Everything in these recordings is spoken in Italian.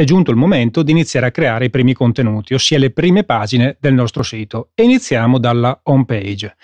È giunto il momento di iniziare a creare i primi contenuti, ossia le prime pagine del nostro sito. E iniziamo dalla home page.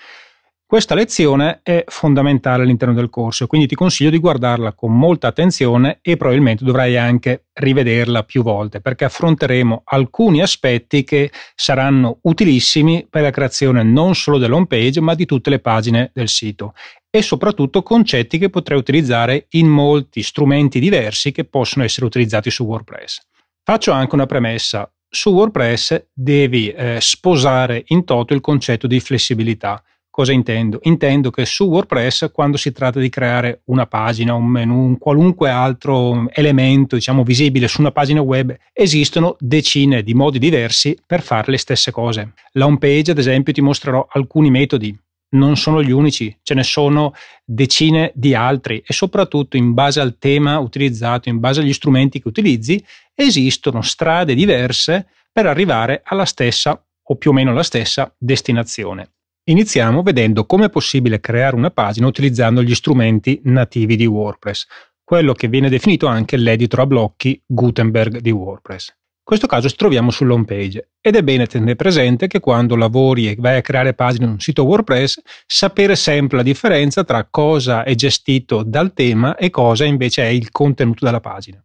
Questa lezione è fondamentale all'interno del corso, quindi ti consiglio di guardarla con molta attenzione e probabilmente dovrai anche rivederla più volte perché affronteremo alcuni aspetti che saranno utilissimi per la creazione non solo dell'home page ma di tutte le pagine del sito e soprattutto concetti che potrai utilizzare in molti strumenti diversi che possono essere utilizzati su WordPress. Faccio anche una premessa, su WordPress devi eh, sposare in toto il concetto di flessibilità Cosa intendo? Intendo che su WordPress, quando si tratta di creare una pagina, un menu, un qualunque altro elemento diciamo, visibile su una pagina web, esistono decine di modi diversi per fare le stesse cose. La home page, ad esempio, ti mostrerò alcuni metodi non sono gli unici, ce ne sono decine di altri e soprattutto in base al tema utilizzato, in base agli strumenti che utilizzi, esistono strade diverse per arrivare alla stessa o più o meno alla stessa destinazione. Iniziamo vedendo come è possibile creare una pagina utilizzando gli strumenti nativi di WordPress, quello che viene definito anche l'editor a blocchi Gutenberg di WordPress. In questo caso ci troviamo sull'home page ed è bene tenere presente che quando lavori e vai a creare pagine in un sito WordPress, sapere sempre la differenza tra cosa è gestito dal tema e cosa invece è il contenuto della pagina.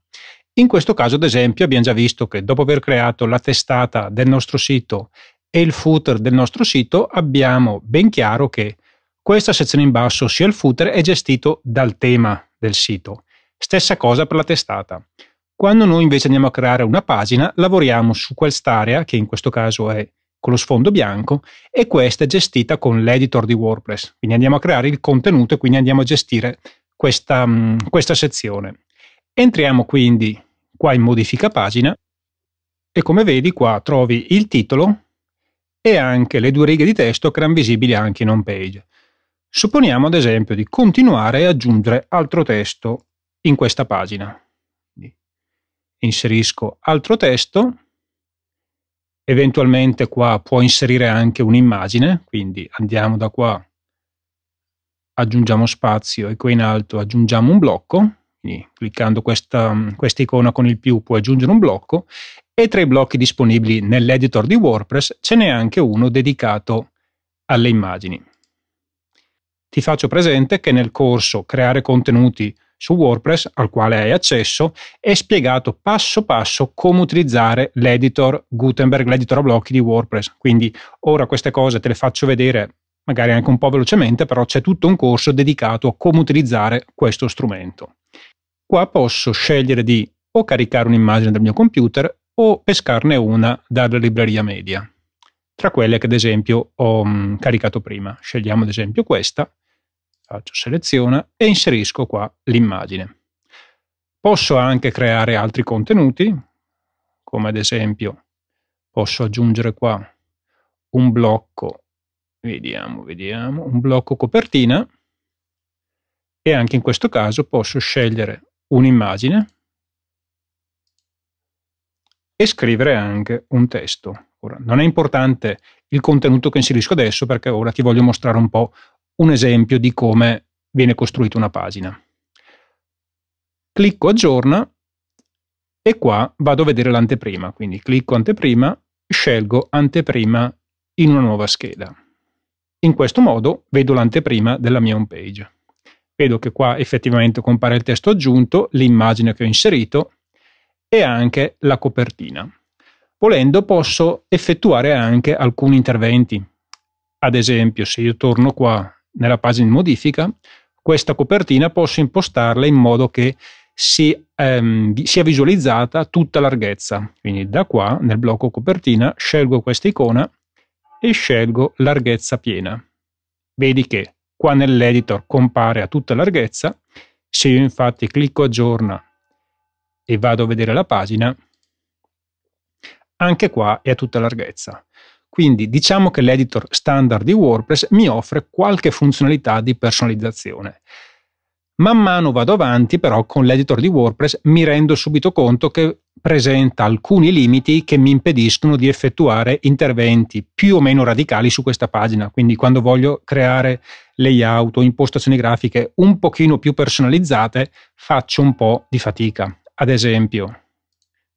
In questo caso, ad esempio, abbiamo già visto che dopo aver creato la testata del nostro sito e il footer del nostro sito abbiamo ben chiaro che questa sezione in basso, sia il footer, è gestito dal tema del sito. Stessa cosa per la testata. Quando noi invece andiamo a creare una pagina, lavoriamo su quest'area, che in questo caso è con lo sfondo bianco, e questa è gestita con l'editor di WordPress. Quindi andiamo a creare il contenuto e quindi andiamo a gestire questa, mm, questa sezione. Entriamo quindi qua in modifica pagina e come vedi qua trovi il titolo, e anche le due righe di testo che erano visibili anche in home page. Supponiamo ad esempio di continuare e aggiungere altro testo in questa pagina. Inserisco altro testo, eventualmente qua può inserire anche un'immagine, quindi andiamo da qua, aggiungiamo spazio e qui in alto aggiungiamo un blocco, quindi cliccando questa, questa icona con il più può aggiungere un blocco e tra i blocchi disponibili nell'editor di WordPress ce n'è anche uno dedicato alle immagini. Ti faccio presente che nel corso Creare contenuti su WordPress, al quale hai accesso, è spiegato passo passo come utilizzare l'editor Gutenberg, l'editor a blocchi di WordPress. Quindi ora queste cose te le faccio vedere magari anche un po' velocemente, però c'è tutto un corso dedicato a come utilizzare questo strumento. Qua posso scegliere di o caricare un'immagine dal mio computer o pescarne una dalla libreria media. Tra quelle che ad esempio ho mm, caricato prima, scegliamo ad esempio questa, faccio seleziona e inserisco qua l'immagine. Posso anche creare altri contenuti, come ad esempio posso aggiungere qua un blocco, vediamo, vediamo, un blocco copertina e anche in questo caso posso scegliere un'immagine e scrivere anche un testo. Ora, non è importante il contenuto che inserisco adesso perché ora ti voglio mostrare un po' un esempio di come viene costruita una pagina. Clicco aggiorna e qua vado a vedere l'anteprima, quindi clicco anteprima, scelgo anteprima in una nuova scheda. In questo modo vedo l'anteprima della mia home page. Vedo che qua effettivamente compare il testo aggiunto, l'immagine che ho inserito e anche la copertina. Volendo posso effettuare anche alcuni interventi. Ad esempio, se io torno qua nella pagina di modifica, questa copertina posso impostarla in modo che si, ehm, sia visualizzata tutta larghezza. Quindi da qua, nel blocco copertina, scelgo questa icona e scelgo larghezza piena. Vedi che qua nell'editor compare a tutta larghezza. Se io infatti clicco aggiorna e vado a vedere la pagina, anche qua è a tutta larghezza. Quindi diciamo che l'editor standard di WordPress mi offre qualche funzionalità di personalizzazione. Man mano vado avanti però con l'editor di WordPress mi rendo subito conto che presenta alcuni limiti che mi impediscono di effettuare interventi più o meno radicali su questa pagina, quindi quando voglio creare layout o impostazioni grafiche un pochino più personalizzate faccio un po' di fatica. Ad esempio,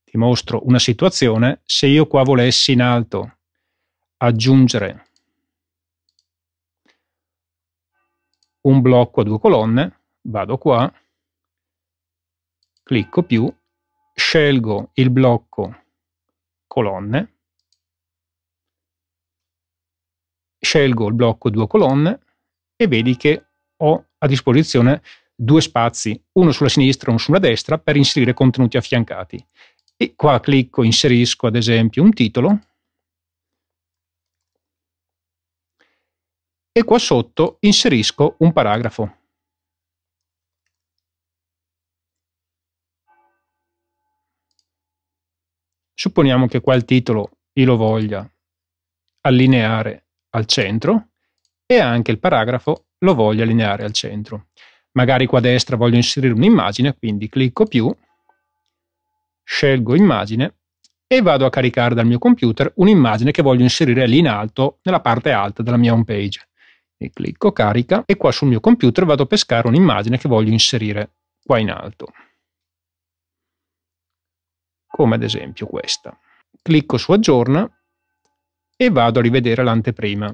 ti mostro una situazione se io qua volessi in alto aggiungere un blocco a due colonne, vado qua, clicco più, scelgo il blocco colonne, scelgo il blocco due colonne e vedi che ho a disposizione due spazi, uno sulla sinistra e uno sulla destra, per inserire contenuti affiancati. E qua clicco, inserisco ad esempio un titolo e qua sotto inserisco un paragrafo. Supponiamo che qua il titolo io lo voglia allineare al centro e anche il paragrafo lo voglia allineare al centro magari qua a destra voglio inserire un'immagine, quindi clicco più, scelgo immagine e vado a caricare dal mio computer un'immagine che voglio inserire lì in alto, nella parte alta della mia home page. E clicco carica e qua sul mio computer vado a pescare un'immagine che voglio inserire qua in alto. Come ad esempio questa. Clicco su aggiorna e vado a rivedere l'anteprima.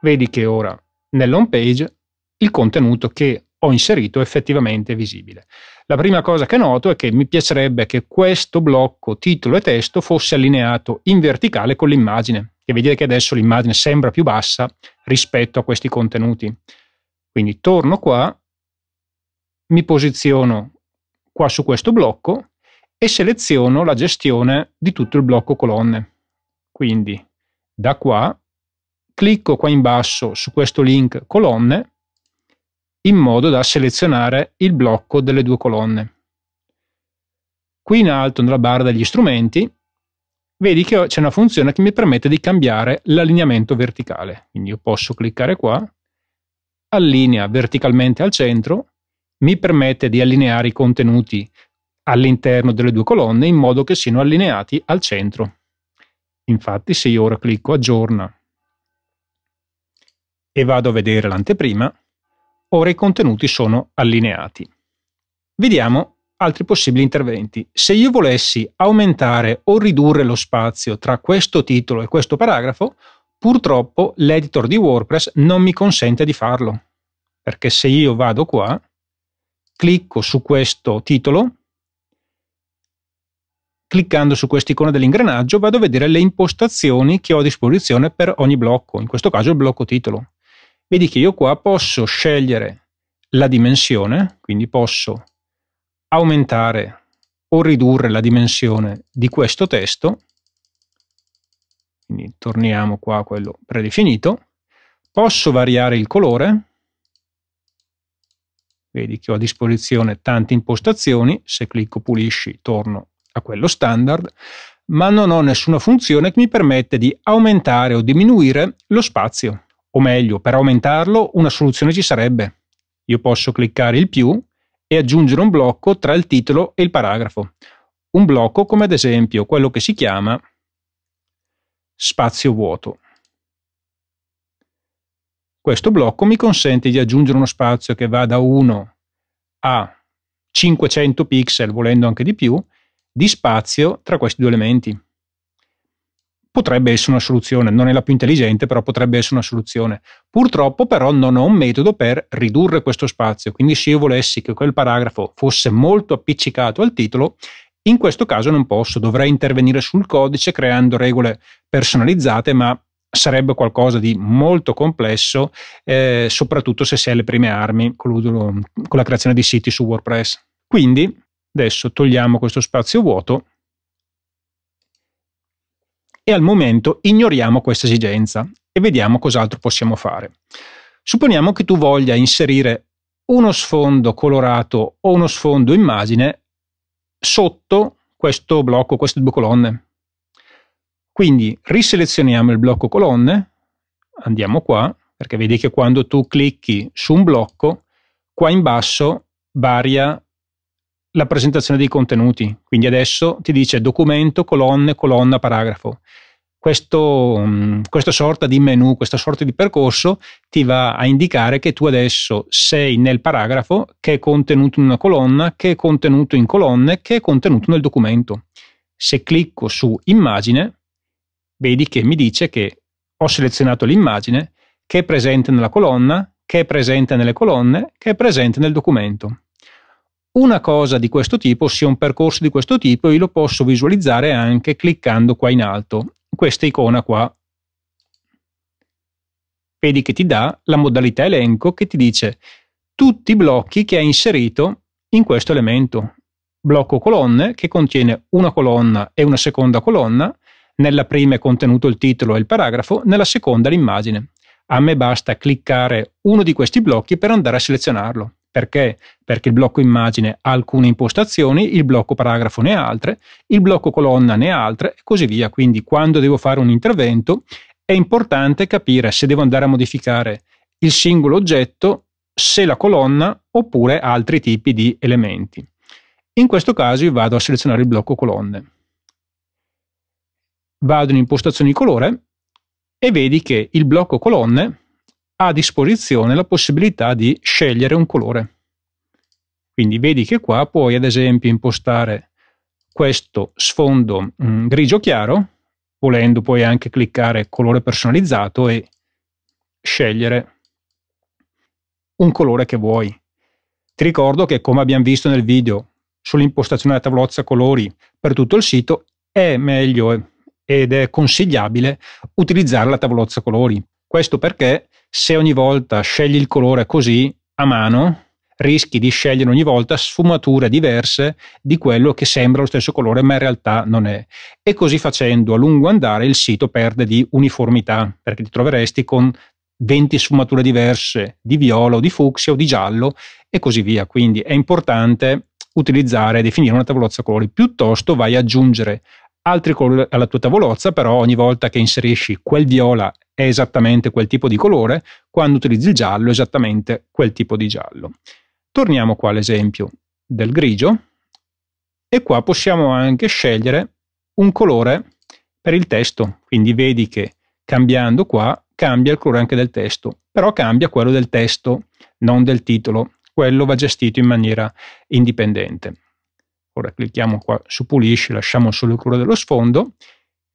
Vedi che ora nell'home page il contenuto che ho inserito effettivamente visibile. La prima cosa che noto è che mi piacerebbe che questo blocco titolo e testo fosse allineato in verticale con l'immagine, che vedete che adesso l'immagine sembra più bassa rispetto a questi contenuti. Quindi torno qua, mi posiziono qua su questo blocco e seleziono la gestione di tutto il blocco colonne. Quindi da qua clicco qua in basso su questo link colonne in modo da selezionare il blocco delle due colonne. Qui in alto nella barra degli strumenti vedi che c'è una funzione che mi permette di cambiare l'allineamento verticale. Quindi io posso cliccare qua, allinea verticalmente al centro, mi permette di allineare i contenuti all'interno delle due colonne in modo che siano allineati al centro. Infatti se io ora clicco aggiorna e vado a vedere l'anteprima, ora i contenuti sono allineati. Vediamo altri possibili interventi. Se io volessi aumentare o ridurre lo spazio tra questo titolo e questo paragrafo, purtroppo l'editor di WordPress non mi consente di farlo, perché se io vado qua, clicco su questo titolo, cliccando su quest'icona dell'ingranaggio vado a vedere le impostazioni che ho a disposizione per ogni blocco, in questo caso il blocco titolo vedi che io qua posso scegliere la dimensione, quindi posso aumentare o ridurre la dimensione di questo testo, quindi torniamo qua a quello predefinito, posso variare il colore, vedi che ho a disposizione tante impostazioni, se clicco pulisci torno a quello standard, ma non ho nessuna funzione che mi permette di aumentare o diminuire lo spazio o meglio, per aumentarlo, una soluzione ci sarebbe. Io posso cliccare il più e aggiungere un blocco tra il titolo e il paragrafo. Un blocco come ad esempio quello che si chiama spazio vuoto. Questo blocco mi consente di aggiungere uno spazio che va da 1 a 500 pixel, volendo anche di più, di spazio tra questi due elementi potrebbe essere una soluzione, non è la più intelligente, però potrebbe essere una soluzione. Purtroppo però non ho un metodo per ridurre questo spazio, quindi se io volessi che quel paragrafo fosse molto appiccicato al titolo, in questo caso non posso, dovrei intervenire sul codice creando regole personalizzate, ma sarebbe qualcosa di molto complesso, eh, soprattutto se si è alle prime armi con la creazione di siti su WordPress. Quindi adesso togliamo questo spazio vuoto e al momento ignoriamo questa esigenza e vediamo cos'altro possiamo fare. Supponiamo che tu voglia inserire uno sfondo colorato o uno sfondo immagine sotto questo blocco, queste due colonne. Quindi riselezioniamo il blocco colonne, andiamo qua, perché vedi che quando tu clicchi su un blocco, qua in basso varia la presentazione dei contenuti. Quindi adesso ti dice documento, colonne, colonna, paragrafo. Questo, questa sorta di menu, questa sorta di percorso ti va a indicare che tu adesso sei nel paragrafo, che è contenuto in una colonna, che è contenuto in colonne, che è contenuto nel documento. Se clicco su immagine, vedi che mi dice che ho selezionato l'immagine che è presente nella colonna, che è presente nelle colonne, che è presente nel documento una cosa di questo tipo, ossia un percorso di questo tipo, io lo posso visualizzare anche cliccando qua in alto, questa icona qua. Vedi che ti dà la modalità elenco che ti dice tutti i blocchi che hai inserito in questo elemento. Blocco colonne che contiene una colonna e una seconda colonna, nella prima è contenuto il titolo e il paragrafo, nella seconda l'immagine. A me basta cliccare uno di questi blocchi per andare a selezionarlo. Perché? Perché il blocco immagine ha alcune impostazioni, il blocco paragrafo ne ha altre, il blocco colonna ne ha altre e così via. Quindi quando devo fare un intervento è importante capire se devo andare a modificare il singolo oggetto, se la colonna oppure altri tipi di elementi. In questo caso io vado a selezionare il blocco colonne. Vado in impostazioni colore e vedi che il blocco colonne a disposizione la possibilità di scegliere un colore. Quindi vedi che qua puoi ad esempio impostare questo sfondo mh, mm, grigio chiaro, volendo puoi anche cliccare colore personalizzato e scegliere un colore che vuoi. Ti ricordo che come abbiamo visto nel video sull'impostazione della tavolozza colori per tutto il sito, è meglio ed è consigliabile utilizzare la tavolozza colori questo perché se ogni volta scegli il colore così a mano, rischi di scegliere ogni volta sfumature diverse di quello che sembra lo stesso colore ma in realtà non è. E così facendo a lungo andare il sito perde di uniformità perché ti troveresti con 20 sfumature diverse di viola o di fucsia o di giallo e così via. Quindi è importante utilizzare e definire una tavolozza colori. Piuttosto vai ad aggiungere altri colori alla tua tavolozza, però ogni volta che inserisci quel viola è esattamente quel tipo di colore, quando utilizzi il giallo è esattamente quel tipo di giallo. Torniamo qua all'esempio del grigio e qua possiamo anche scegliere un colore per il testo, quindi vedi che cambiando qua cambia il colore anche del testo, però cambia quello del testo, non del titolo, quello va gestito in maniera indipendente. Ora clicchiamo qua su pulisci, lasciamo solo il colore dello sfondo,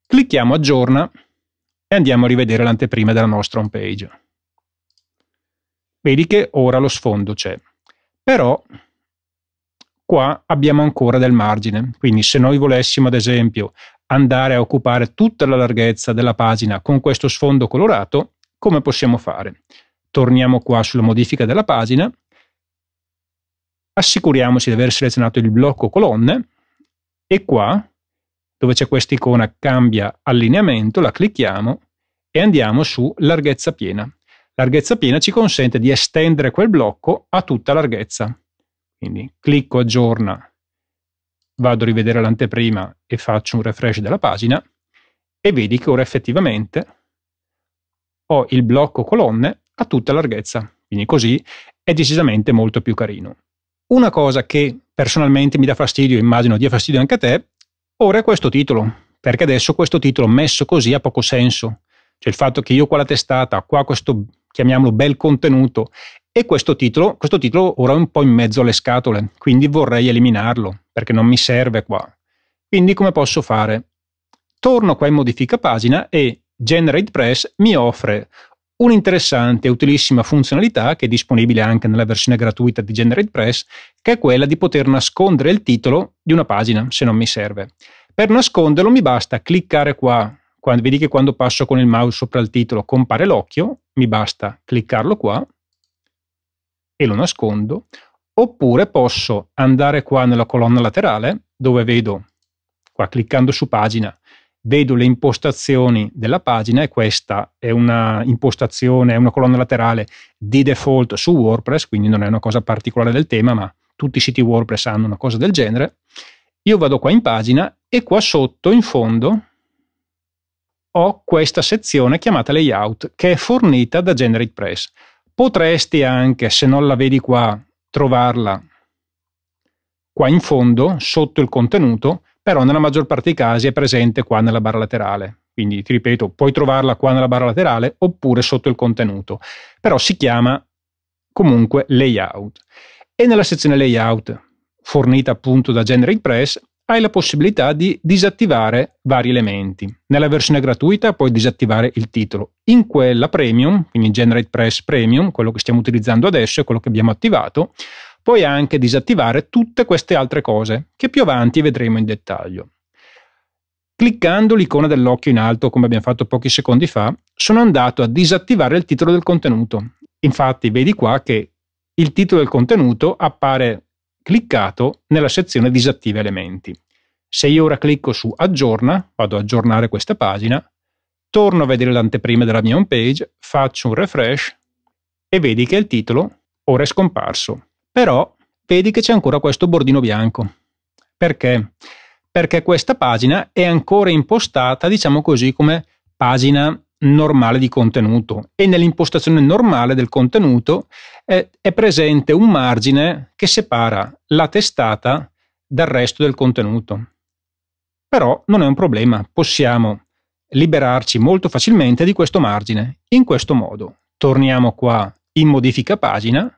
clicchiamo aggiorna e andiamo a rivedere l'anteprima della nostra home page. Vedi che ora lo sfondo c'è, però qua abbiamo ancora del margine, quindi se noi volessimo ad esempio andare a occupare tutta la larghezza della pagina con questo sfondo colorato, come possiamo fare? Torniamo qua sulla modifica della pagina, assicuriamoci di aver selezionato il blocco colonne e qua dove c'è questa icona cambia allineamento, la clicchiamo e andiamo su larghezza piena. Larghezza piena ci consente di estendere quel blocco a tutta larghezza. Quindi clicco aggiorna, vado a rivedere l'anteprima e faccio un refresh della pagina e vedi che ora effettivamente ho il blocco colonne a tutta larghezza. Quindi così è decisamente molto più carino. Una cosa che personalmente mi dà fastidio, immagino dia fastidio anche a te, Ora è questo titolo, perché adesso questo titolo messo così ha poco senso. Cioè il fatto che io qua la testata, qua questo, chiamiamolo, bel contenuto e questo titolo, questo titolo ora è un po' in mezzo alle scatole, quindi vorrei eliminarlo perché non mi serve qua. Quindi come posso fare? Torno qua in modifica pagina e Generate Press mi offre un'interessante e utilissima funzionalità che è disponibile anche nella versione gratuita di Generate Press, che è quella di poter nascondere il titolo di una pagina se non mi serve. Per nasconderlo mi basta cliccare qua, quando, vedi che quando passo con il mouse sopra il titolo compare l'occhio, mi basta cliccarlo qua e lo nascondo, oppure posso andare qua nella colonna laterale dove vedo, qua cliccando su pagina, vedo le impostazioni della pagina e questa è una impostazione, è una colonna laterale di default su WordPress, quindi non è una cosa particolare del tema, ma tutti i siti WordPress hanno una cosa del genere. Io vado qua in pagina e qua sotto in fondo ho questa sezione chiamata layout che è fornita da Press. Potresti anche, se non la vedi qua, trovarla qua in fondo sotto il contenuto però nella maggior parte dei casi è presente qua nella barra laterale. Quindi ti ripeto, puoi trovarla qua nella barra laterale oppure sotto il contenuto, però si chiama comunque layout. E nella sezione layout, fornita appunto da Generate Press, hai la possibilità di disattivare vari elementi. Nella versione gratuita puoi disattivare il titolo. In quella premium, quindi Generate Press Premium, quello che stiamo utilizzando adesso e quello che abbiamo attivato, Puoi anche disattivare tutte queste altre cose, che più avanti vedremo in dettaglio. Cliccando l'icona dell'occhio in alto, come abbiamo fatto pochi secondi fa, sono andato a disattivare il titolo del contenuto. Infatti vedi qua che il titolo del contenuto appare cliccato nella sezione disattiva elementi. Se io ora clicco su aggiorna, vado a aggiornare questa pagina, torno a vedere l'anteprima della mia home page, faccio un refresh e vedi che il titolo ora è scomparso. Però vedi che c'è ancora questo bordino bianco. Perché? Perché questa pagina è ancora impostata, diciamo così, come pagina normale di contenuto e nell'impostazione normale del contenuto è, eh, è presente un margine che separa la testata dal resto del contenuto. Però non è un problema, possiamo liberarci molto facilmente di questo margine in questo modo. Torniamo qua in modifica pagina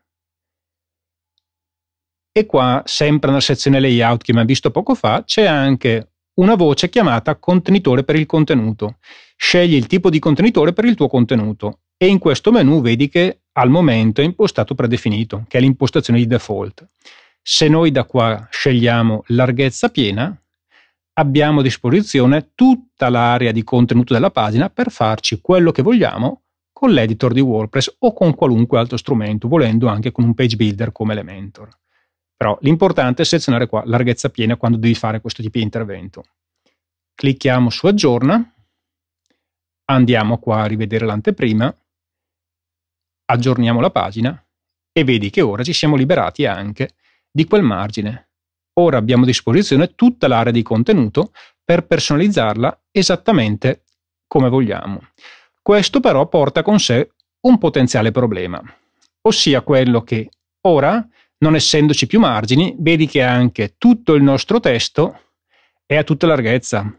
e qua, sempre nella sezione layout che abbiamo visto poco fa, c'è anche una voce chiamata contenitore per il contenuto. Scegli il tipo di contenitore per il tuo contenuto e in questo menu vedi che al momento è impostato predefinito, che è l'impostazione di default. Se noi da qua scegliamo larghezza piena, abbiamo a disposizione tutta l'area di contenuto della pagina per farci quello che vogliamo con l'editor di WordPress o con qualunque altro strumento, volendo anche con un page builder come Elementor. Però l'importante è selezionare qua larghezza piena quando devi fare questo tipo di intervento. Clicchiamo su aggiorna, andiamo qua a rivedere l'anteprima, aggiorniamo la pagina e vedi che ora ci siamo liberati anche di quel margine. Ora abbiamo a disposizione tutta l'area di contenuto per personalizzarla esattamente come vogliamo. Questo però porta con sé un potenziale problema, ossia quello che ora non essendoci più margini, vedi che anche tutto il nostro testo è a tutta larghezza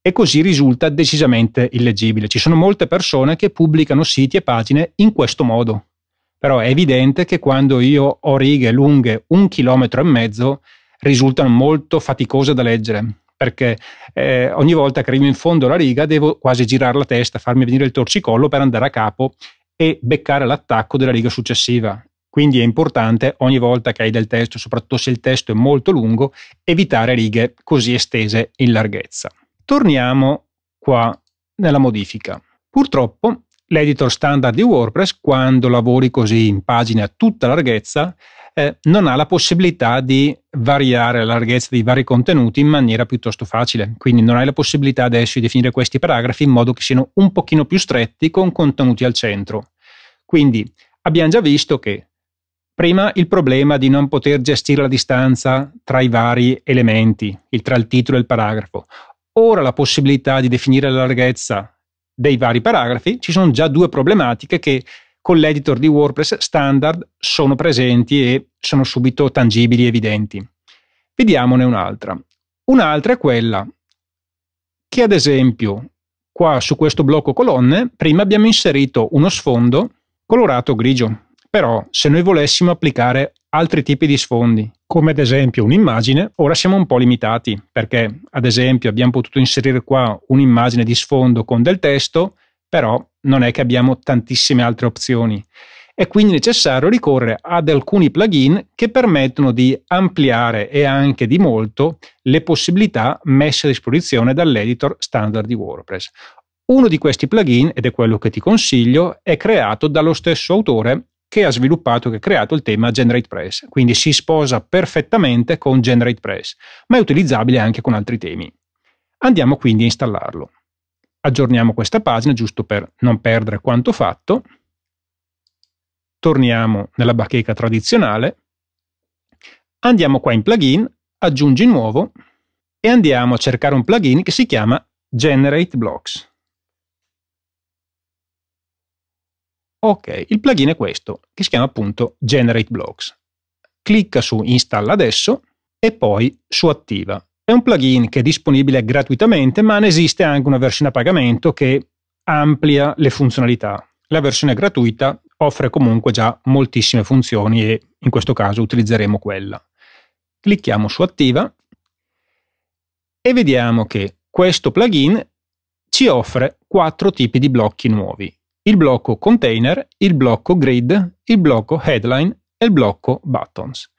e così risulta decisamente illeggibile. Ci sono molte persone che pubblicano siti e pagine in questo modo, però è evidente che quando io ho righe lunghe un chilometro e mezzo risultano molto faticose da leggere perché eh, ogni volta che arrivo in fondo alla riga devo quasi girare la testa, farmi venire il torcicollo per andare a capo e beccare l'attacco della riga successiva quindi è importante ogni volta che hai del testo, soprattutto se il testo è molto lungo, evitare righe così estese in larghezza. Torniamo qua nella modifica. Purtroppo l'editor standard di WordPress, quando lavori così in pagine a tutta larghezza, eh, non ha la possibilità di variare la larghezza dei vari contenuti in maniera piuttosto facile. Quindi non hai la possibilità adesso di definire questi paragrafi in modo che siano un pochino più stretti con contenuti al centro. Quindi abbiamo già visto che Prima il problema di non poter gestire la distanza tra i vari elementi, il, tra il titolo e il paragrafo. Ora la possibilità di definire la larghezza dei vari paragrafi, ci sono già due problematiche che con l'editor di WordPress standard sono presenti e sono subito tangibili e evidenti. Vediamone un'altra. Un'altra è quella che ad esempio qua su questo blocco colonne prima abbiamo inserito uno sfondo colorato grigio però se noi volessimo applicare altri tipi di sfondi, come ad esempio un'immagine, ora siamo un po' limitati perché ad esempio abbiamo potuto inserire qua un'immagine di sfondo con del testo, però non è che abbiamo tantissime altre opzioni. È quindi necessario ricorrere ad alcuni plugin che permettono di ampliare e anche di molto le possibilità messe a disposizione dall'editor standard di WordPress. Uno di questi plugin, ed è quello che ti consiglio, è creato dallo stesso autore che ha sviluppato, che ha creato il tema Generate Press. quindi si sposa perfettamente con Generate Press, ma è utilizzabile anche con altri temi. Andiamo quindi a installarlo. Aggiorniamo questa pagina giusto per non perdere quanto fatto. Torniamo nella bacheca tradizionale. Andiamo qua in plugin, aggiungi nuovo e andiamo a cercare un plugin che si chiama Generate Blocks. Ok, il plugin è questo, che si chiama appunto Generate Blocks. Clicca su Installa adesso e poi su Attiva. È un plugin che è disponibile gratuitamente, ma ne esiste anche una versione a pagamento che amplia le funzionalità. La versione gratuita offre comunque già moltissime funzioni e in questo caso utilizzeremo quella. Clicchiamo su Attiva e vediamo che questo plugin ci offre quattro tipi di blocchi nuovi il blocco container, il blocco grid, il blocco headline e il blocco buttons.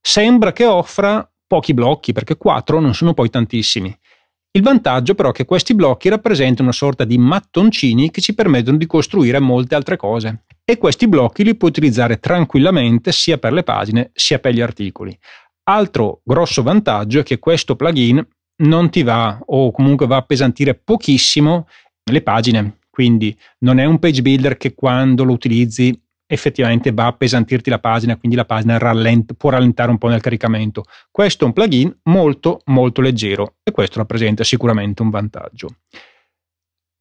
Sembra che offra pochi blocchi perché 4 non sono poi tantissimi. Il vantaggio però è che questi blocchi rappresentano una sorta di mattoncini che ci permettono di costruire molte altre cose e questi blocchi li puoi utilizzare tranquillamente sia per le pagine sia per gli articoli. Altro grosso vantaggio è che questo plugin non ti va o comunque va a pesantire pochissimo le pagine quindi non è un page builder che quando lo utilizzi effettivamente va a pesantirti la pagina, quindi la pagina rallent- può rallentare un po' nel caricamento. Questo è un plugin molto molto leggero e questo rappresenta sicuramente un vantaggio.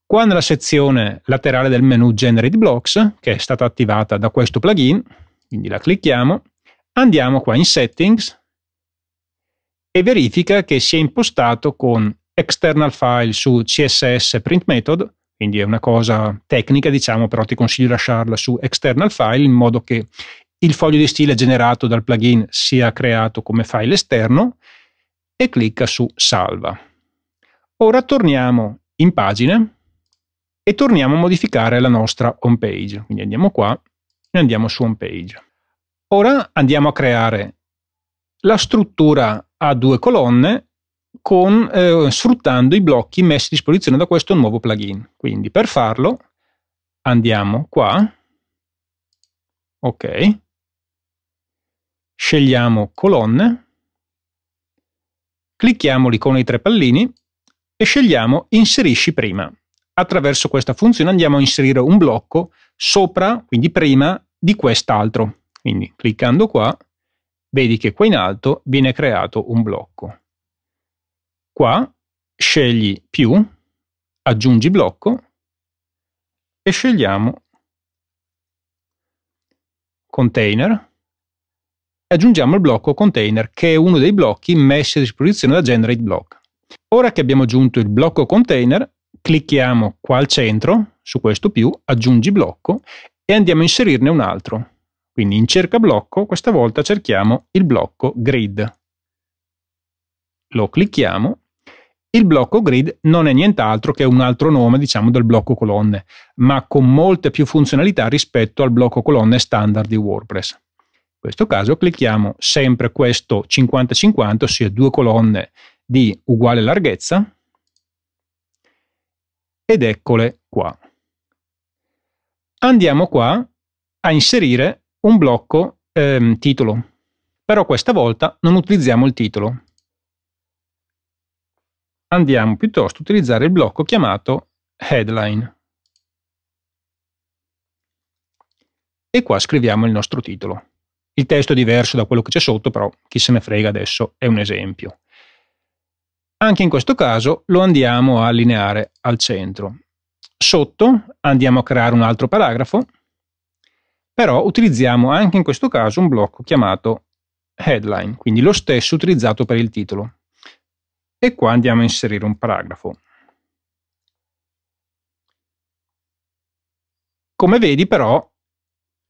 Qua nella sezione laterale del menu Generate Blocks, che è stata attivata da questo plugin, quindi la clicchiamo, andiamo qua in Settings e verifica che sia impostato con External File su CSS Print Method quindi è una cosa tecnica, diciamo, però ti consiglio di lasciarla su external file in modo che il foglio di stile generato dal plugin sia creato come file esterno e clicca su salva. Ora torniamo in pagina e torniamo a modificare la nostra home page. Quindi andiamo qua e andiamo su home page. Ora andiamo a creare la struttura a due colonne con, eh, sfruttando i blocchi messi a disposizione da questo nuovo plugin. Quindi per farlo andiamo qua, ok, scegliamo colonne, clicchiamo l'icona di tre pallini e scegliamo inserisci prima. Attraverso questa funzione andiamo a inserire un blocco sopra, quindi prima, di quest'altro. Quindi cliccando qua, vedi che qua in alto viene creato un blocco. Qua scegli più, aggiungi blocco e scegliamo container e aggiungiamo il blocco container che è uno dei blocchi messi a disposizione da generate block. Ora che abbiamo aggiunto il blocco container, clicchiamo qua al centro su questo più, aggiungi blocco e andiamo a inserirne un altro. Quindi in cerca blocco questa volta cerchiamo il blocco grid. Lo clicchiamo il blocco grid non è nient'altro che un altro nome, diciamo, del blocco colonne, ma con molte più funzionalità rispetto al blocco colonne standard di WordPress. In questo caso clicchiamo sempre questo 50-50, ossia due colonne di uguale larghezza, ed eccole qua. Andiamo qua a inserire un blocco ehm, titolo, però questa volta non utilizziamo il titolo, andiamo piuttosto a utilizzare il blocco chiamato headline. E qua scriviamo il nostro titolo. Il testo è diverso da quello che c'è sotto, però chi se ne frega adesso è un esempio. Anche in questo caso lo andiamo a allineare al centro. Sotto andiamo a creare un altro paragrafo, però utilizziamo anche in questo caso un blocco chiamato headline, quindi lo stesso utilizzato per il titolo e qua andiamo a inserire un paragrafo. Come vedi però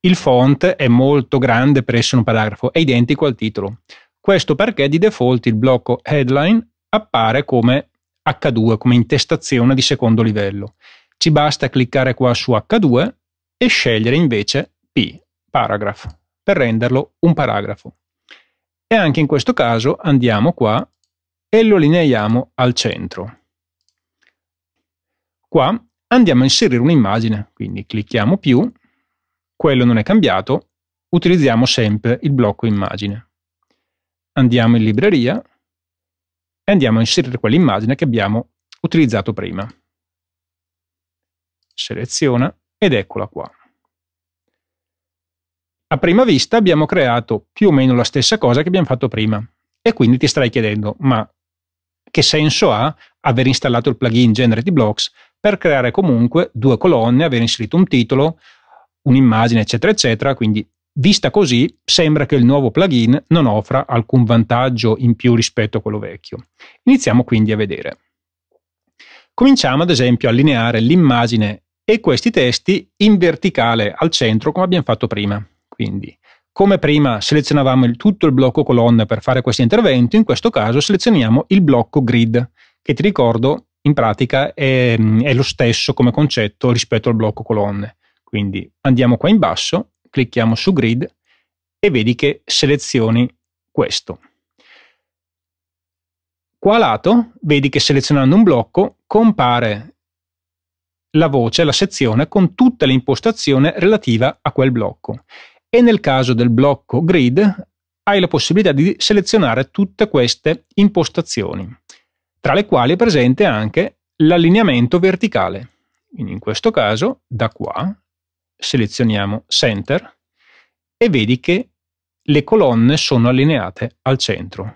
il font è molto grande per essere un paragrafo, è identico al titolo. Questo perché di default il blocco headline appare come H2, come intestazione di secondo livello. Ci basta cliccare qua su H2 e scegliere invece P, paragraph, per renderlo un paragrafo. E anche in questo caso andiamo qua e lo allineiamo al centro. Qua andiamo a inserire un'immagine, quindi clicchiamo più, quello non è cambiato, utilizziamo sempre il blocco immagine. Andiamo in libreria e andiamo a inserire quell'immagine che abbiamo utilizzato prima. Seleziona ed eccola qua. A prima vista abbiamo creato più o meno la stessa cosa che abbiamo fatto prima e quindi ti starai chiedendo ma che senso ha aver installato il plugin Generate Blocks per creare comunque due colonne, aver inserito un titolo, un'immagine, eccetera, eccetera. Quindi, vista così, sembra che il nuovo plugin non offra alcun vantaggio in più rispetto a quello vecchio. Iniziamo quindi a vedere. Cominciamo ad esempio a allineare l'immagine e questi testi in verticale al centro come abbiamo fatto prima. Quindi come prima selezionavamo il, tutto il blocco colonne per fare questo intervento, in questo caso selezioniamo il blocco grid, che ti ricordo in pratica è, è lo stesso come concetto rispetto al blocco colonne. Quindi andiamo qua in basso, clicchiamo su grid e vedi che selezioni questo. Qua a lato vedi che selezionando un blocco compare la voce, la sezione con tutta l'impostazione relativa a quel blocco e nel caso del blocco grid hai la possibilità di selezionare tutte queste impostazioni, tra le quali è presente anche l'allineamento verticale. Quindi in questo caso da qua selezioniamo Center e vedi che le colonne sono allineate al centro.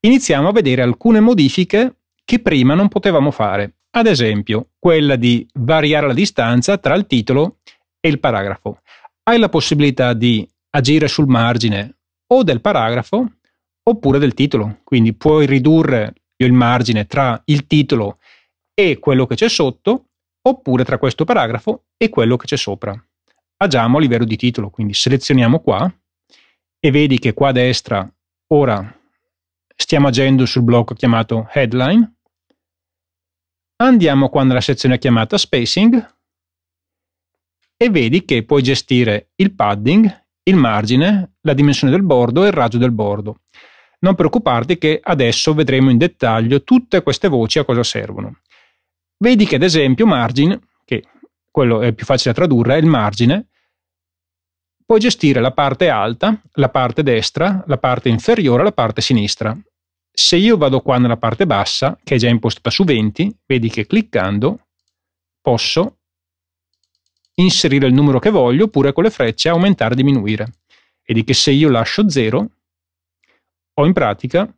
Iniziamo a vedere alcune modifiche che prima non potevamo fare, ad esempio quella di variare la distanza tra il titolo e il paragrafo hai la possibilità di agire sul margine o del paragrafo oppure del titolo. Quindi puoi ridurre il margine tra il titolo e quello che c'è sotto oppure tra questo paragrafo e quello che c'è sopra. Agiamo a livello di titolo, quindi selezioniamo qua e vedi che qua a destra ora stiamo agendo sul blocco chiamato headline. Andiamo qua nella sezione chiamata spacing e vedi che puoi gestire il padding, il margine, la dimensione del bordo e il raggio del bordo. Non preoccuparti che adesso vedremo in dettaglio tutte queste voci a cosa servono. Vedi che ad esempio margin, che quello è più facile da tradurre, è il margine, puoi gestire la parte alta, la parte destra, la parte inferiore, la parte sinistra. Se io vado qua nella parte bassa, che è già impostata su 20, vedi che cliccando posso inserire il numero che voglio oppure con le frecce aumentare e diminuire. E di che se io lascio 0, ho in pratica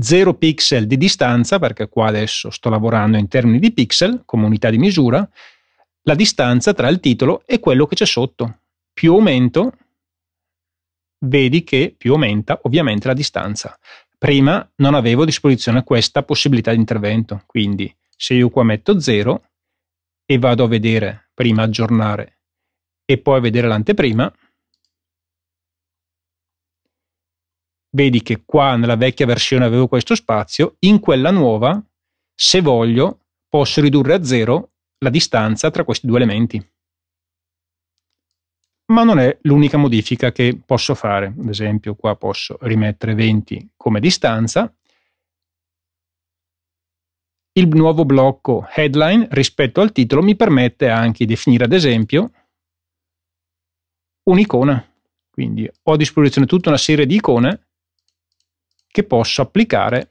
0 pixel di distanza, perché qua adesso sto lavorando in termini di pixel, come unità di misura, la distanza tra il titolo e quello che c'è sotto. Più aumento, vedi che più aumenta ovviamente la distanza. Prima non avevo a disposizione questa possibilità di intervento, quindi se io qua metto 0 e vado a vedere prima aggiornare e poi vedere l'anteprima, vedi che qua nella vecchia versione avevo questo spazio, in quella nuova, se voglio, posso ridurre a zero la distanza tra questi due elementi. Ma non è l'unica modifica che posso fare. Ad esempio, qua posso rimettere 20 come distanza il nuovo blocco headline rispetto al titolo mi permette anche di definire ad esempio un'icona. Quindi ho a disposizione tutta una serie di icone che posso applicare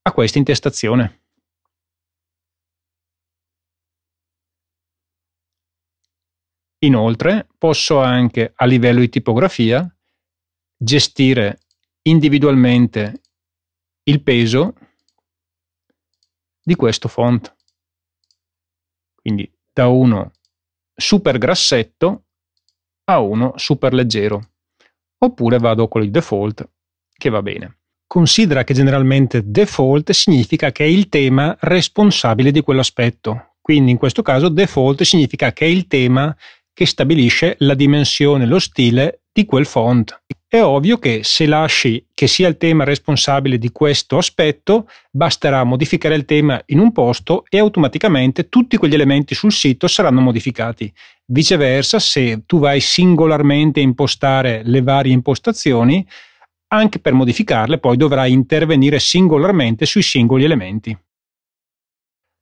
a questa intestazione. Inoltre posso anche a livello di tipografia gestire individualmente il peso di questo font. Quindi da uno super grassetto a uno super leggero. Oppure vado con il default, che va bene. Considera che generalmente default significa che è il tema responsabile di quell'aspetto. Quindi in questo caso default significa che è il tema che stabilisce la dimensione, lo stile di quel font. È ovvio che se lasci che sia il tema responsabile di questo aspetto, basterà modificare il tema in un posto e automaticamente tutti quegli elementi sul sito saranno modificati. Viceversa, se tu vai singolarmente a impostare le varie impostazioni, anche per modificarle poi dovrai intervenire singolarmente sui singoli elementi.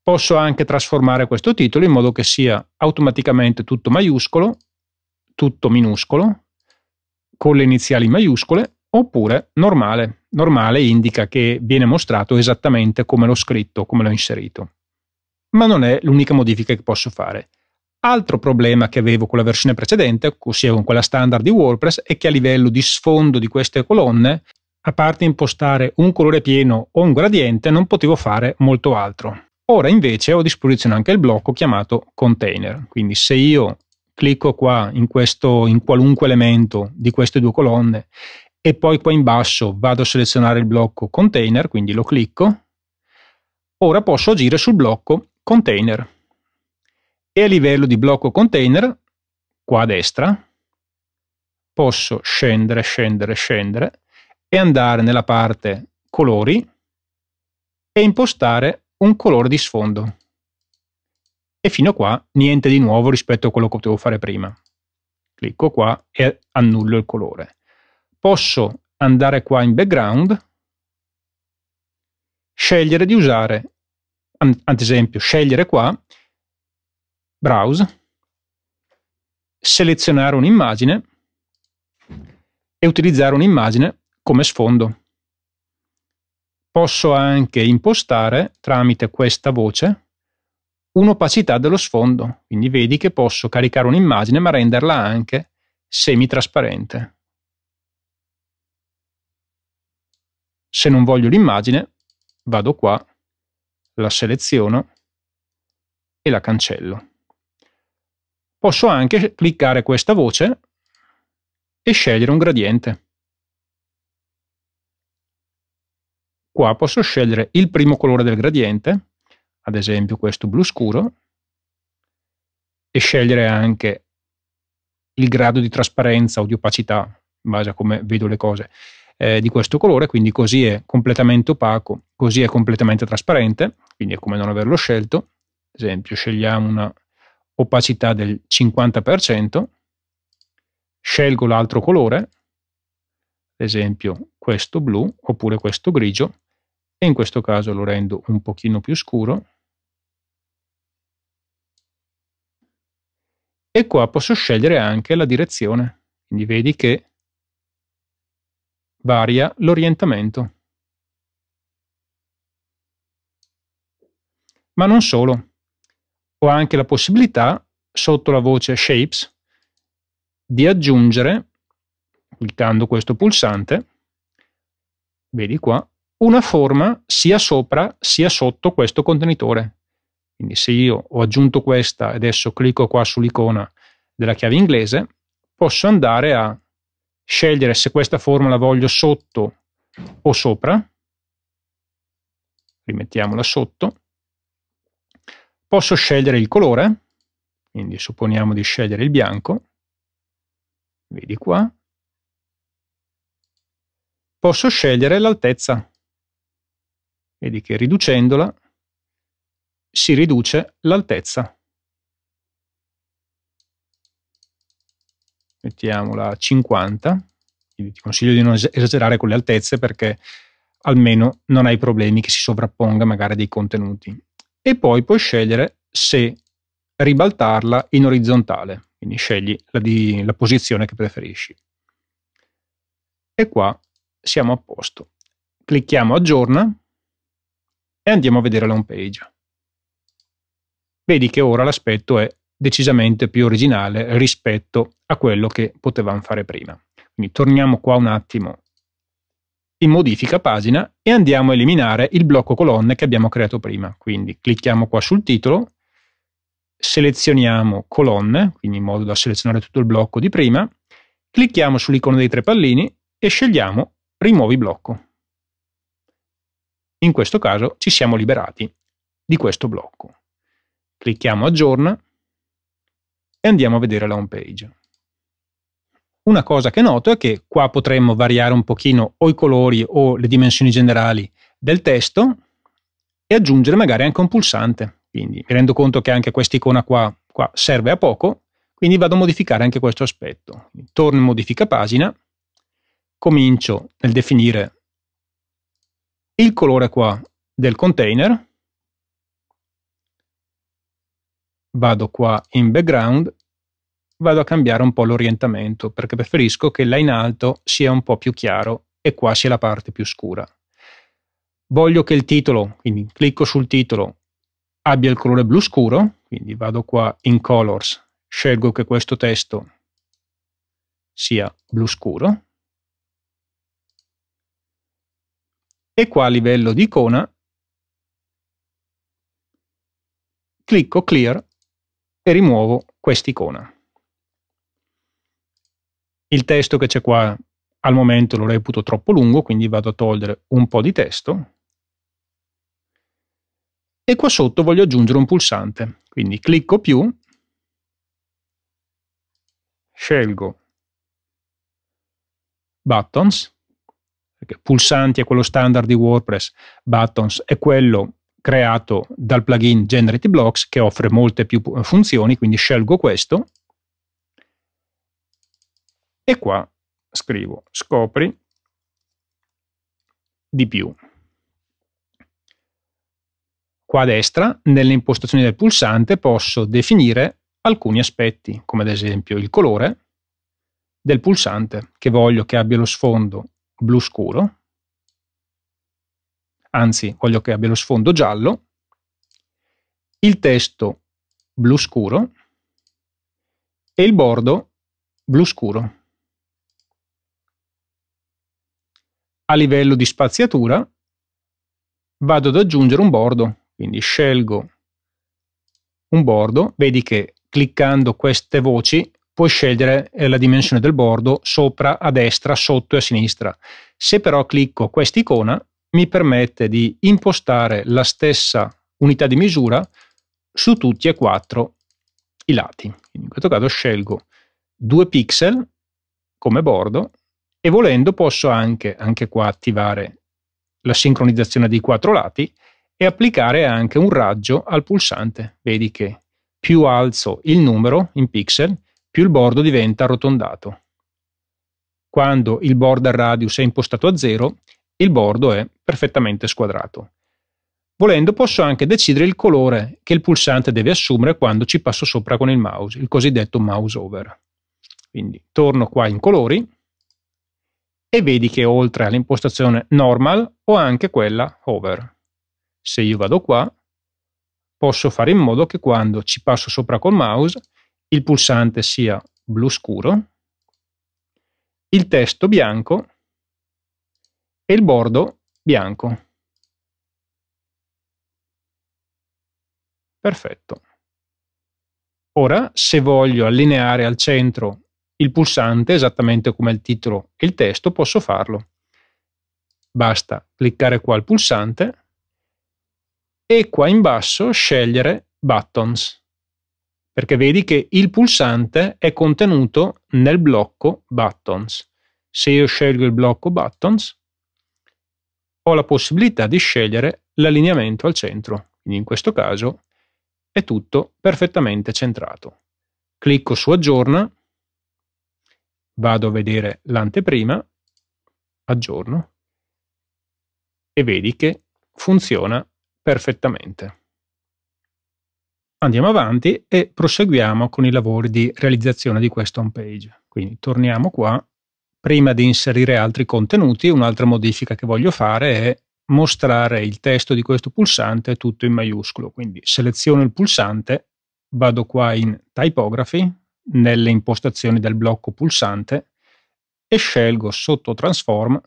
Posso anche trasformare questo titolo in modo che sia automaticamente tutto maiuscolo, tutto minuscolo, con le iniziali maiuscole oppure normale. Normale indica che viene mostrato esattamente come l'ho scritto, come l'ho inserito. Ma non è l'unica modifica che posso fare. Altro problema che avevo con la versione precedente, ossia con quella standard di WordPress, è che a livello di sfondo di queste colonne, a parte impostare un colore pieno o un gradiente, non potevo fare molto altro. Ora invece ho a disposizione anche il blocco chiamato container, quindi se io clicco qua in, questo, in qualunque elemento di queste due colonne e poi qua in basso vado a selezionare il blocco container, quindi lo clicco. Ora posso agire sul blocco container e a livello di blocco container, qua a destra, posso scendere, scendere, scendere e andare nella parte colori e impostare un colore di sfondo. E fino a qua niente di nuovo rispetto a quello che potevo fare prima. Clicco qua e annullo il colore. Posso andare qua in background, scegliere di usare, ad esempio, scegliere qua, browse, selezionare un'immagine e utilizzare un'immagine come sfondo. Posso anche impostare tramite questa voce un'opacità dello sfondo, quindi vedi che posso caricare un'immagine ma renderla anche semitrasparente. Se non voglio l'immagine, vado qua, la seleziono e la cancello. Posso anche cliccare questa voce e scegliere un gradiente. Qua posso scegliere il primo colore del gradiente, ad esempio questo blu scuro, e scegliere anche il grado di trasparenza o di opacità, in base a come vedo le cose, eh, di questo colore, quindi così è completamente opaco, così è completamente trasparente, quindi è come non averlo scelto, ad esempio scegliamo una opacità del 50%, scelgo l'altro colore, ad esempio questo blu oppure questo grigio, e in questo caso lo rendo un pochino più scuro, E qua posso scegliere anche la direzione, quindi vedi che varia l'orientamento. Ma non solo, ho anche la possibilità, sotto la voce Shapes, di aggiungere, cliccando questo pulsante, vedi qua, una forma sia sopra sia sotto questo contenitore. Quindi se io ho aggiunto questa e adesso clicco qua sull'icona della chiave inglese, posso andare a scegliere se questa forma la voglio sotto o sopra, rimettiamola sotto, posso scegliere il colore, quindi supponiamo di scegliere il bianco, vedi qua, posso scegliere l'altezza, vedi che riducendola si riduce l'altezza. Mettiamola a 50, quindi ti consiglio di non esagerare con le altezze perché almeno non hai problemi che si sovrapponga magari dei contenuti. E poi puoi scegliere se ribaltarla in orizzontale, quindi scegli la, di, la posizione che preferisci. E qua siamo a posto. Clicchiamo aggiorna e andiamo a vedere la home page. Vedi che ora l'aspetto è decisamente più originale rispetto a quello che potevamo fare prima. Quindi torniamo qua un attimo in modifica pagina e andiamo a eliminare il blocco colonne che abbiamo creato prima. Quindi clicchiamo qua sul titolo, selezioniamo colonne, quindi in modo da selezionare tutto il blocco di prima, clicchiamo sull'icona dei tre pallini e scegliamo rimuovi blocco. In questo caso ci siamo liberati di questo blocco. Clicchiamo aggiorna e andiamo a vedere la home page. Una cosa che noto è che qua potremmo variare un pochino o i colori o le dimensioni generali del testo e aggiungere magari anche un pulsante. Quindi mi rendo conto che anche quest'icona qua, qua serve a poco, quindi vado a modificare anche questo aspetto. Torno in modifica pagina, comincio nel definire il colore qua del container vado qua in background, vado a cambiare un po' l'orientamento perché preferisco che là in alto sia un po' più chiaro e qua sia la parte più scura. Voglio che il titolo, quindi clicco sul titolo, abbia il colore blu scuro, quindi vado qua in Colors, scelgo che questo testo sia blu scuro. E qua a livello di icona clicco Clear e rimuovo quest'icona. Il testo che c'è qua al momento lo reputo troppo lungo, quindi vado a togliere un po' di testo. E qua sotto voglio aggiungere un pulsante, quindi clicco più, scelgo buttons, perché pulsanti è quello standard di WordPress, buttons è quello creato dal plugin Generate Blocks che offre molte più funzioni, quindi scelgo questo e qua scrivo scopri di più. Qua a destra, nelle impostazioni del pulsante, posso definire alcuni aspetti, come ad esempio il colore del pulsante, che voglio che abbia lo sfondo blu scuro, anzi voglio che abbia lo sfondo giallo, il testo blu scuro e il bordo blu scuro. A livello di spaziatura vado ad aggiungere un bordo, quindi scelgo un bordo, vedi che cliccando queste voci puoi scegliere eh, la dimensione del bordo sopra, a destra, sotto e a sinistra. Se però clicco questa icona, mi permette di impostare la stessa unità di misura su tutti e quattro i lati. In questo caso scelgo 2 pixel come bordo e volendo posso anche, anche qua attivare la sincronizzazione dei quattro lati e applicare anche un raggio al pulsante. Vedi che più alzo il numero in pixel, più il bordo diventa arrotondato. Quando il border radius è impostato a 0, il bordo è perfettamente squadrato. Volendo posso anche decidere il colore che il pulsante deve assumere quando ci passo sopra con il mouse, il cosiddetto mouse over. Quindi torno qua in colori e vedi che oltre all'impostazione normal ho anche quella over. Se io vado qua posso fare in modo che quando ci passo sopra col mouse il pulsante sia blu scuro, il testo bianco e il bordo bianco. Perfetto. Ora, se voglio allineare al centro il pulsante, esattamente come il titolo e il testo, posso farlo. Basta cliccare qua al pulsante e qua in basso scegliere Buttons, perché vedi che il pulsante è contenuto nel blocco Buttons. Se io scelgo il blocco Buttons, ho la possibilità di scegliere l'allineamento al centro, quindi in questo caso è tutto perfettamente centrato. Clicco su aggiorna, vado a vedere l'anteprima, aggiorno e vedi che funziona perfettamente. Andiamo avanti e proseguiamo con i lavori di realizzazione di questa home page. Quindi torniamo qua prima di inserire altri contenuti, un'altra modifica che voglio fare è mostrare il testo di questo pulsante tutto in maiuscolo. Quindi seleziono il pulsante, vado qua in Typography, nelle impostazioni del blocco pulsante e scelgo sotto Transform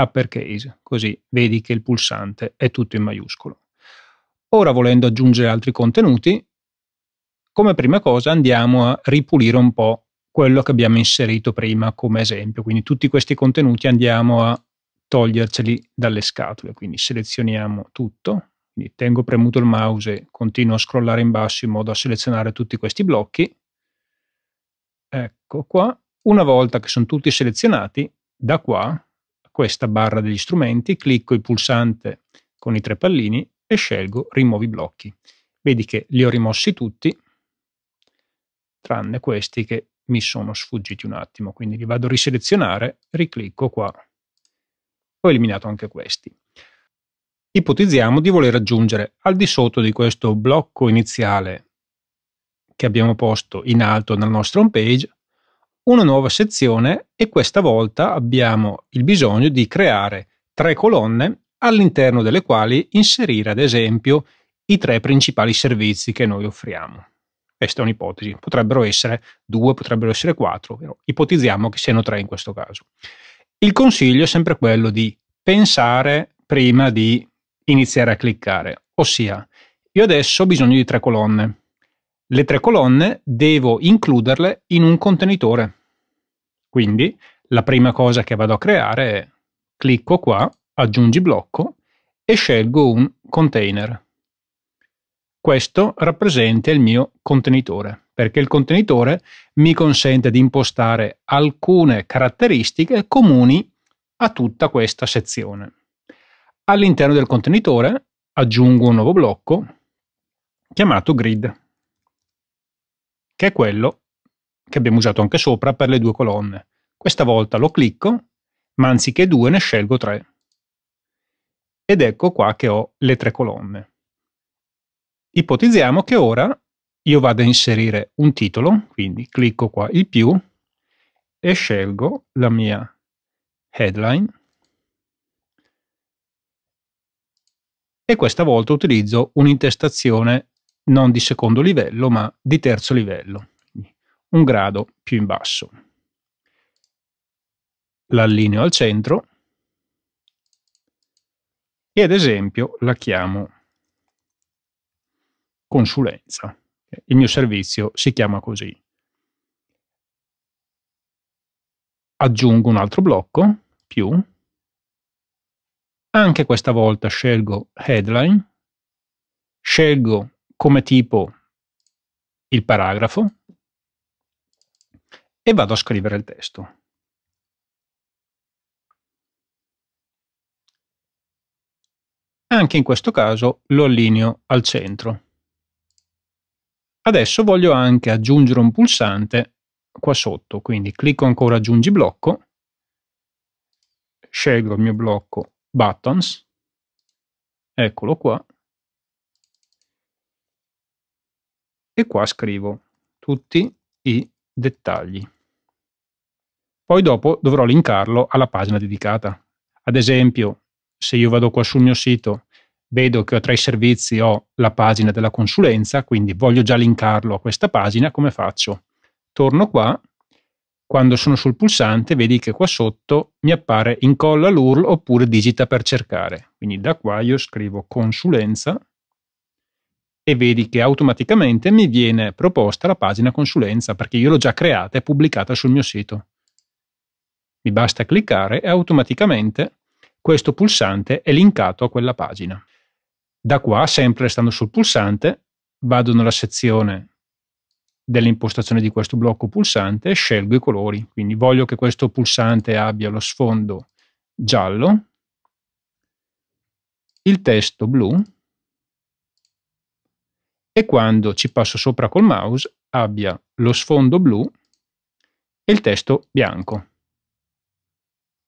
Uppercase, così vedi che il pulsante è tutto in maiuscolo. Ora volendo aggiungere altri contenuti, come prima cosa andiamo a ripulire un po' quello che abbiamo inserito prima come esempio. Quindi tutti questi contenuti andiamo a toglierceli dalle scatole, quindi selezioniamo tutto, quindi tengo premuto il mouse e continuo a scrollare in basso in modo a selezionare tutti questi blocchi. Ecco qua, una volta che sono tutti selezionati, da qua, questa barra degli strumenti, clicco il pulsante con i tre pallini e scelgo rimuovi blocchi. Vedi che li ho rimossi tutti, tranne questi che mi sono sfuggiti un attimo, quindi li vado a riselezionare, riclicco qua. Ho eliminato anche questi. Ipotizziamo di voler aggiungere al di sotto di questo blocco iniziale che abbiamo posto in alto nella nostra home page una nuova sezione e questa volta abbiamo il bisogno di creare tre colonne all'interno delle quali inserire ad esempio i tre principali servizi che noi offriamo. Questa è un'ipotesi. Potrebbero essere due, potrebbero essere quattro, però ipotizziamo che siano tre in questo caso. Il consiglio è sempre quello di pensare prima di iniziare a cliccare, ossia io adesso ho bisogno di tre colonne. Le tre colonne devo includerle in un contenitore. Quindi la prima cosa che vado a creare è clicco qua, aggiungi blocco e scelgo un container. Questo rappresenta il mio contenitore, perché il contenitore mi consente di impostare alcune caratteristiche comuni a tutta questa sezione. All'interno del contenitore aggiungo un nuovo blocco chiamato grid, che è quello che abbiamo usato anche sopra per le due colonne. Questa volta lo clicco, ma anziché due ne scelgo tre. Ed ecco qua che ho le tre colonne. Ipotizziamo che ora io vado a inserire un titolo, quindi clicco qua il più e scelgo la mia headline e questa volta utilizzo un'intestazione non di secondo livello ma di terzo livello, un grado più in basso. L'allineo al centro e ad esempio la chiamo consulenza. Il mio servizio si chiama così. Aggiungo un altro blocco, più. Anche questa volta scelgo headline, scelgo come tipo il paragrafo e vado a scrivere il testo. Anche in questo caso lo allineo al centro. Adesso voglio anche aggiungere un pulsante qua sotto, quindi clicco ancora aggiungi blocco, scelgo il mio blocco buttons, eccolo qua, e qua scrivo tutti i dettagli. Poi dopo dovrò linkarlo alla pagina dedicata. Ad esempio, se io vado qua sul mio sito vedo che tra i servizi ho la pagina della consulenza, quindi voglio già linkarlo a questa pagina, come faccio? Torno qua, quando sono sul pulsante vedi che qua sotto mi appare incolla l'URL oppure digita per cercare. Quindi da qua io scrivo consulenza e vedi che automaticamente mi viene proposta la pagina consulenza perché io l'ho già creata e pubblicata sul mio sito. Mi basta cliccare e automaticamente questo pulsante è linkato a quella pagina. Da qua, sempre restando sul pulsante, vado nella sezione dell'impostazione di questo blocco pulsante e scelgo i colori. Quindi voglio che questo pulsante abbia lo sfondo giallo, il testo blu e quando ci passo sopra col mouse abbia lo sfondo blu e il testo bianco.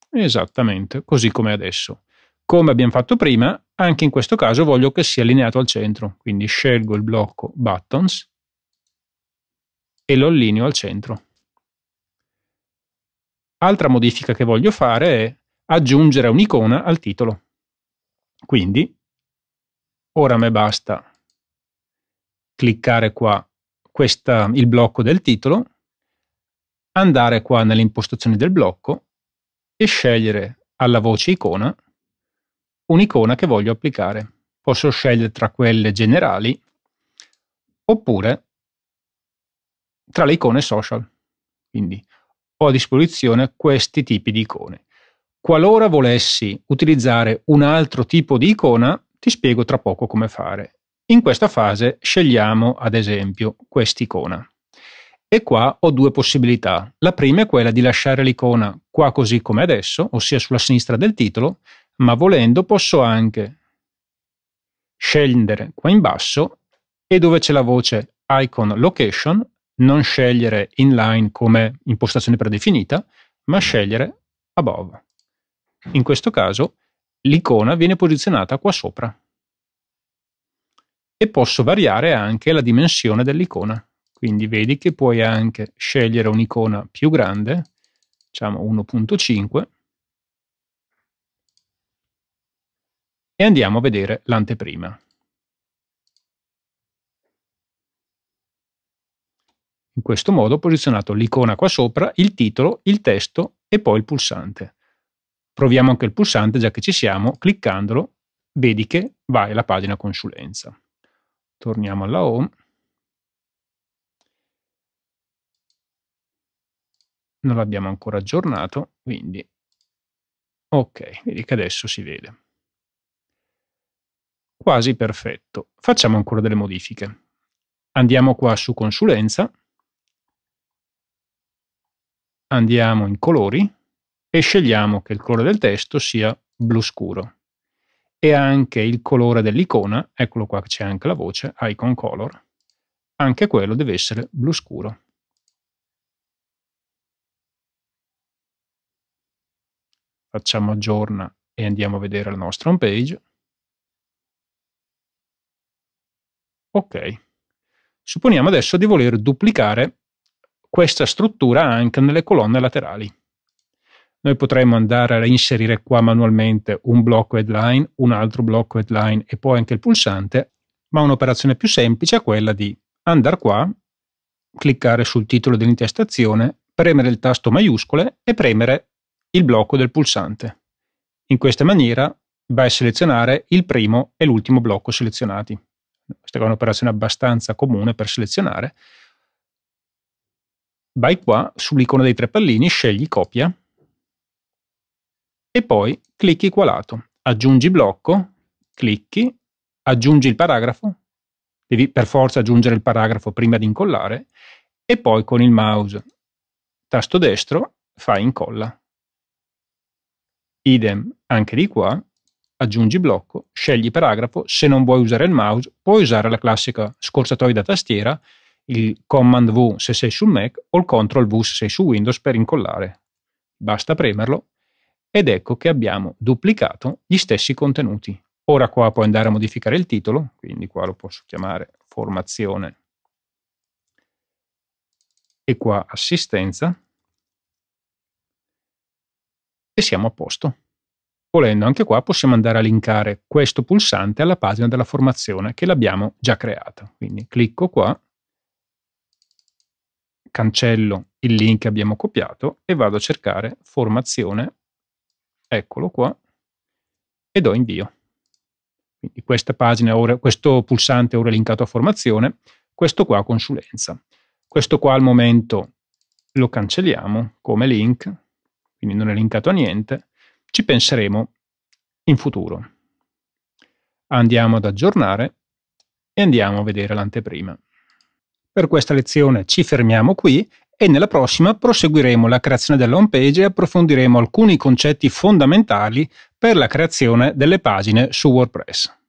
Esattamente così come adesso. Come abbiamo fatto prima, anche in questo caso voglio che sia allineato al centro, quindi scelgo il blocco buttons e lo allineo al centro. Altra modifica che voglio fare è aggiungere un'icona al titolo. Quindi, ora a me basta cliccare qua questa, il blocco del titolo, andare qua nelle impostazioni del blocco e scegliere alla voce icona un'icona che voglio applicare. Posso scegliere tra quelle generali oppure tra le icone social. Quindi ho a disposizione questi tipi di icone. Qualora volessi utilizzare un altro tipo di icona, ti spiego tra poco come fare. In questa fase scegliamo ad esempio quest'icona. E qua ho due possibilità. La prima è quella di lasciare l'icona qua così come adesso, ossia sulla sinistra del titolo, ma volendo posso anche scendere qua in basso e dove c'è la voce icon location non scegliere inline come impostazione predefinita, ma scegliere above. In questo caso l'icona viene posizionata qua sopra. E posso variare anche la dimensione dell'icona. Quindi vedi che puoi anche scegliere un'icona più grande, diciamo 1.5, E andiamo a vedere l'anteprima. In questo modo ho posizionato l'icona qua sopra, il titolo, il testo e poi il pulsante. Proviamo anche il pulsante, già che ci siamo, cliccandolo, vedi che vai alla pagina consulenza. Torniamo alla home. Non l'abbiamo ancora aggiornato, quindi ok, vedi che adesso si vede. Quasi perfetto. Facciamo ancora delle modifiche. Andiamo qua su consulenza. Andiamo in colori e scegliamo che il colore del testo sia blu scuro. E anche il colore dell'icona, eccolo qua c'è anche la voce, icon color, anche quello deve essere blu scuro. Facciamo aggiorna e andiamo a vedere la nostra home page. Ok. Supponiamo adesso di voler duplicare questa struttura anche nelle colonne laterali. Noi potremmo andare a inserire qua manualmente un blocco headline, un altro blocco headline e poi anche il pulsante, ma un'operazione più semplice è quella di andare qua, cliccare sul titolo dell'intestazione, premere il tasto maiuscole e premere il blocco del pulsante. In questa maniera vai a selezionare il primo e l'ultimo blocco selezionati questa è un'operazione abbastanza comune per selezionare, vai qua sull'icona dei tre pallini, scegli copia e poi clicchi qua lato, aggiungi blocco, clicchi, aggiungi il paragrafo, devi per forza aggiungere il paragrafo prima di incollare e poi con il mouse tasto destro fai incolla. Idem anche di qua, aggiungi blocco, scegli paragrafo, se non vuoi usare il mouse puoi usare la classica scorciatoia da tastiera, il Command V se sei su Mac o il Control V se sei su Windows per incollare. Basta premerlo ed ecco che abbiamo duplicato gli stessi contenuti. Ora qua puoi andare a modificare il titolo, quindi qua lo posso chiamare formazione e qua assistenza e siamo a posto. Volendo anche qua possiamo andare a linkare questo pulsante alla pagina della formazione che l'abbiamo già creata. Quindi clicco qua, cancello il link che abbiamo copiato e vado a cercare formazione, eccolo qua, e do invio. Quindi questa pagina, ora, questo pulsante ora è linkato a formazione, questo qua a consulenza. Questo qua al momento lo cancelliamo come link, quindi non è linkato a niente, ci penseremo in futuro. Andiamo ad aggiornare e andiamo a vedere l'anteprima. Per questa lezione ci fermiamo qui e nella prossima proseguiremo la creazione della home page e approfondiremo alcuni concetti fondamentali per la creazione delle pagine su WordPress.